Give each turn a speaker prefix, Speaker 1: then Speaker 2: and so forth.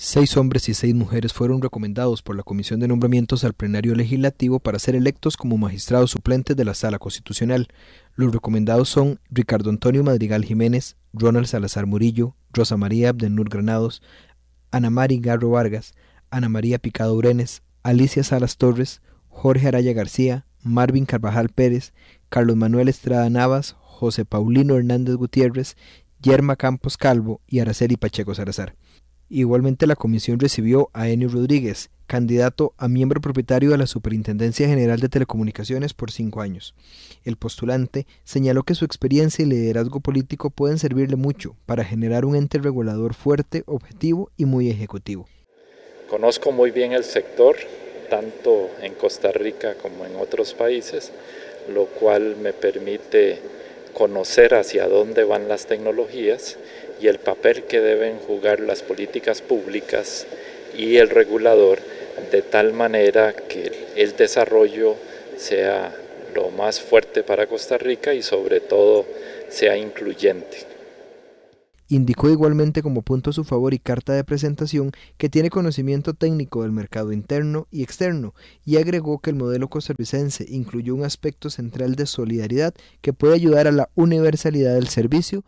Speaker 1: Seis hombres y seis mujeres fueron recomendados por la Comisión de Nombramientos al Plenario Legislativo para ser electos como magistrados suplentes de la Sala Constitucional. Los recomendados son Ricardo Antonio Madrigal Jiménez, Ronald Salazar Murillo, Rosa María Abdenur Granados, Ana María Garro Vargas, Ana María Picado Urenes, Alicia Salas Torres, Jorge Araya García, Marvin Carvajal Pérez, Carlos Manuel Estrada Navas, José Paulino Hernández Gutiérrez, Yerma Campos Calvo y Araceli Pacheco Salazar. Igualmente la comisión recibió a Enio Rodríguez, candidato a miembro propietario de la Superintendencia General de Telecomunicaciones por cinco años. El postulante señaló que su experiencia y liderazgo político pueden servirle mucho para generar un ente regulador fuerte, objetivo y muy ejecutivo.
Speaker 2: Conozco muy bien el sector, tanto en Costa Rica como en otros países, lo cual me permite conocer hacia dónde van las tecnologías y el papel que deben jugar las políticas públicas y el regulador de tal manera que el desarrollo sea lo más fuerte para Costa Rica y sobre todo sea incluyente.
Speaker 1: Indicó igualmente como punto a su favor y carta de presentación que tiene conocimiento técnico del mercado interno y externo y agregó que el modelo costarricense incluyó un aspecto central de solidaridad que puede ayudar a la universalidad del servicio